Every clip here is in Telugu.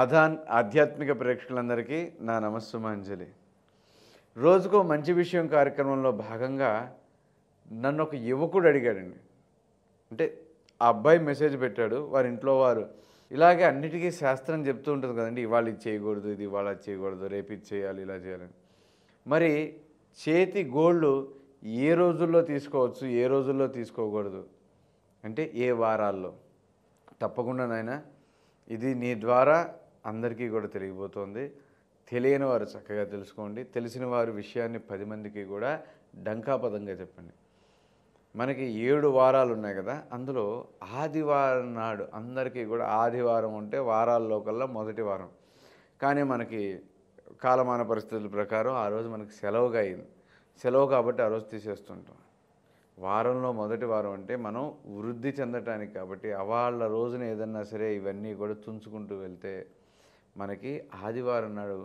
ఆధాన్ ఆధ్యాత్మిక ప్రేక్షకులందరికీ నా నమస్సుమాంజలి రోజుకో మంచి విషయం కార్యక్రమంలో భాగంగా నన్ను ఒక యువకుడు అడిగాడండి అంటే ఆ అబ్బాయి మెసేజ్ పెట్టాడు వారి ఇంట్లో వారు ఇలాగే అన్నిటికీ శాస్త్రం చెప్తూ ఉంటుంది కదండి ఇవాళ ఇది చేయకూడదు ఇది ఇవాళ చేయకూడదు రేపు ఇది చేయాలి ఇలా చేయాలని మరి చేతి గోళ్ళు ఏ రోజుల్లో తీసుకోవచ్చు ఏ రోజుల్లో తీసుకోకూడదు అంటే ఏ వారాల్లో తప్పకుండా నాయన ఇది నీ ద్వారా అందరికీ కూడా తెలియబోతోంది తెలియని వారు చక్కగా తెలుసుకోండి తెలిసిన వారు విషయాన్ని పది మందికి కూడా డంకాపదంగా చెప్పండి మనకి ఏడు వారాలు ఉన్నాయి కదా అందులో ఆదివారం నాడు అందరికీ కూడా ఆదివారం ఉంటే వారాల్లో కల్లా మొదటి వారం కానీ మనకి కాలమాన పరిస్థితుల ప్రకారం ఆ రోజు మనకి సెలవుగా అయింది సెలవు కాబట్టి ఆ రోజు తీసేస్తుంటాం వారంలో మొదటి వారం అంటే మనం వృద్ధి చెందటానికి కాబట్టి అవాళ్ళ రోజున ఏదన్నా సరే ఇవన్నీ కూడా తుంచుకుంటూ వెళ్తే మనకి ఆదివారం నాడు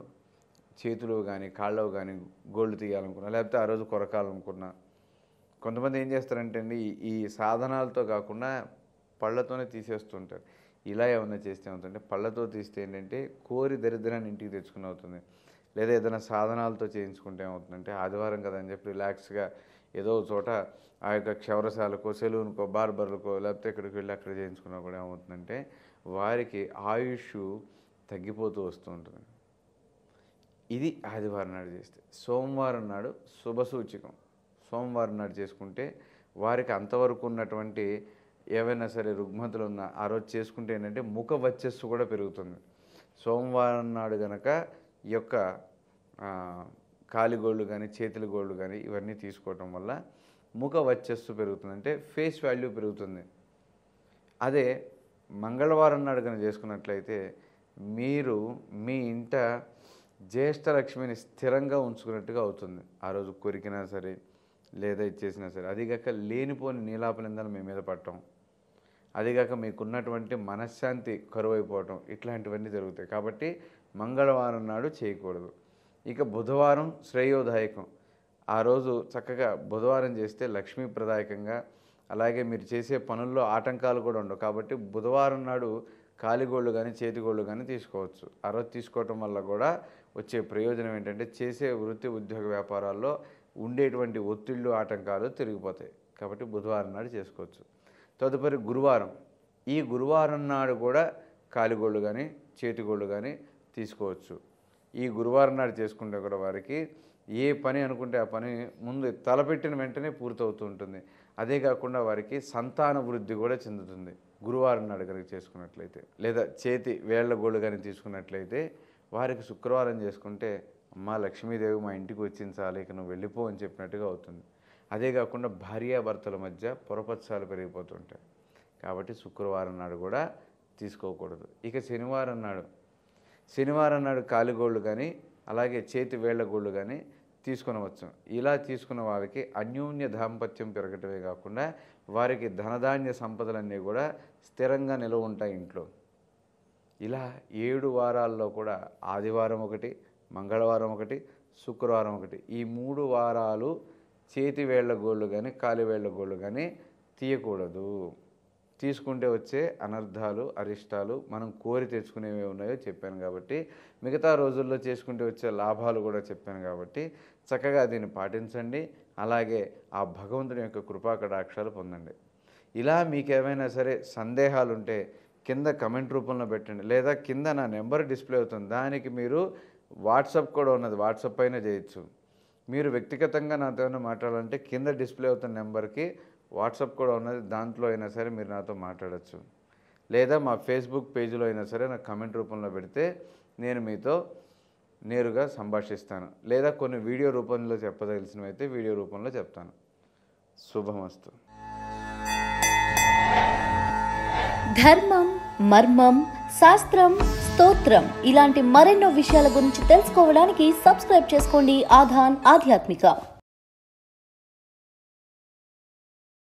చేతులు కానీ కాళ్ళవు కానీ గోల్డ్ తీయాలనుకున్నా లేకపోతే ఆ రోజు కొరకాలనుకున్నా కొంతమంది ఏం చేస్తారంటే అండి ఈ సాధనాలతో కాకుండా పళ్ళతోనే తీసేస్తుంటారు ఇలా ఏమైనా చేస్తే ఏమవుతుంటే పళ్ళతో తీస్తే ఏంటంటే కోరి దరిద్రాన్ని ఇంటికి తెచ్చుకుని అవుతుంది లేదా ఏదైనా సాధనాలతో చేయించుకుంటే ఏమవుతుందంటే ఆదివారం కదా అని చెప్పి రిలాక్స్గా ఏదో చోట ఆ యొక్క క్షవరశాలకో సెలూన్కో బార్బర్లకో లేకపోతే ఇక్కడికి వెళ్ళి అక్కడ చేయించుకున్నా కూడా ఏమవుతుందంటే వారికి ఆయుష్ తగ్గిపోతూ వస్తూ ఉంటుంది ఇది ఆదివారం నాడు చేస్తే సోమవారం నాడు సూచకం సోమవారం నాడు చేసుకుంటే వారికి అంతవరకు ఉన్నటువంటి ఏవైనా సరే రుగ్మతలు ఉన్నా ఆ రోజు చేసుకుంటే ఏంటంటే ముఖ వచ్చస్సు కూడా పెరుగుతుంది సోమవారం నాడు గనక ఈ యొక్క కాలిగోళ్ళు కానీ చేతుల గోళ్ళు కానీ ఇవన్నీ తీసుకోవటం వల్ల ముఖ వచ్చస్సు పెరుగుతుంది అంటే ఫేస్ వాల్యూ పెరుగుతుంది అదే మంగళవారం నాడు కనుక చేసుకున్నట్లయితే మీరు మీ ఇంట జ్యేష్ఠలక్ష్మిని స్థిరంగా ఉంచుకున్నట్టుగా అవుతుంది ఆ రోజు కొరికినా సరే లేదా ఇచ్చేసినా సరే అదిగాక లేనిపోని నీలాపనిందలు మీ మీద పట్టడం అదిగాక మీకున్నటువంటి మనశ్శాంతి కరువు అయిపోవటం ఇట్లాంటివన్నీ జరుగుతాయి కాబట్టి మంగళవారం నాడు చేయకూడదు ఇక బుధవారం శ్రేయోదాయకం ఆ రోజు చక్కగా బుధవారం చేస్తే లక్ష్మీప్రదాయకంగా అలాగే మీరు చేసే పనుల్లో ఆటంకాలు కూడా ఉండవు కాబట్టి బుధవారం నాడు కాలిగోళ్ళు కానీ చేతిగోళ్ళు కానీ తీసుకోవచ్చు ఆ రోజు తీసుకోవటం వల్ల కూడా వచ్చే ప్రయోజనం ఏంటంటే చేసే వృత్తి ఉద్యోగ వ్యాపారాల్లో ఉండేటువంటి ఒత్తిళ్ళు ఆటంకాలు తిరిగిపోతాయి కాబట్టి బుధవారం నాడు చేసుకోవచ్చు తదుపరి గురువారం ఈ గురువారం నాడు కూడా కాలిగోళ్ళు కానీ చేతిగోళ్ళు కానీ తీసుకోవచ్చు ఈ గురువారం నాడు చేసుకుంటే కూడా వారికి ఏ పని అనుకుంటే ఆ పని ముందు తలపెట్టిన వెంటనే పూర్తవుతూ ఉంటుంది అదే కాకుండా వారికి సంతాన వృద్ధి కూడా చెందుతుంది గురువారం నాడు కనుక చేసుకున్నట్లయితే లేదా చేతి వేళ్ల గోళ్ళు కానీ తీసుకున్నట్లయితే వారికి శుక్రవారం చేసుకుంటే అమ్మ లక్ష్మీదేవి మా ఇంటికి వచ్చింది చాలా ఇక నువ్వు వెళ్ళిపో అని చెప్పినట్టుగా అవుతుంది అదే కాకుండా భార్యాభర్తల మధ్య పొరపత్సాలు పెరిగిపోతుంటాయి కాబట్టి శుక్రవారం నాడు కూడా తీసుకోకూడదు ఇక శనివారం నాడు శనివారం నాడు కాలిగోళ్ళు కానీ అలాగే చేతి వేళ్ల గోళ్ళు కానీ తీసుకునవచ్చు ఇలా తీసుకున్న వారికి అన్యోన్య దాంపత్యం పెరగటమే కాకుండా వారికి ధనధాన్య సంపదలన్నీ కూడా స్థిరంగా నిలవ ఉంటాయి ఇంట్లో ఇలా ఏడు వారాల్లో కూడా ఆదివారం ఒకటి మంగళవారం ఒకటి శుక్రవారం ఒకటి ఈ మూడు వారాలు చేతి వేళ్ల గోళ్ళు కానీ కాలి వేళ్ల గోళ్ళు కానీ తీయకూడదు తీసుకుంటే వచ్చే అనర్థాలు అరిష్టాలు మనం కోరి తెచ్చుకునేవి ఉన్నాయో చెప్పాను కాబట్టి మిగతా రోజుల్లో చేసుకుంటే వచ్చే లాభాలు కూడా చెప్పాను కాబట్టి చక్కగా దీన్ని పాటించండి అలాగే ఆ భగవంతుని యొక్క కృపా కటాక్షాలు పొందండి ఇలా మీకేమైనా సరే సందేహాలు ఉంటే కింద కమెంట్ రూపంలో పెట్టండి లేదా కింద నా నెంబర్ డిస్ప్లే అవుతుంది దానికి మీరు వాట్సాప్ కూడా ఉన్నది వాట్సాప్ పైన చేయొచ్చు మీరు వ్యక్తిగతంగా నాతో ఏమైనా మాట్లాడాలంటే కింద డిస్ప్లే అవుతున్న నెంబర్కి వాట్సాప్ కూడా ఉన్నది దాంట్లో అయినా సరే మీరు నాతో మాట్లాడచ్చు లేదా మా ఫేస్బుక్ పేజీలో అయినా సరే నాకు కమెంట్ రూపంలో పెడితే నేను మీతో నేరుగా సంభాషిస్తాను లేదా కొన్ని వీడియో రూపంలో చెప్పదలిసినవైతే వీడియో రూపంలో చెప్తాను శుభమస్తు ధర్మం మర్మం శాస్త్రం స్తోత్రం ఇలాంటి మరెన్నో విషయాల గురించి తెలుసుకోవడానికి సబ్స్క్రైబ్ చేసుకోండి ఆధాన్ ఆధ్యాత్మిక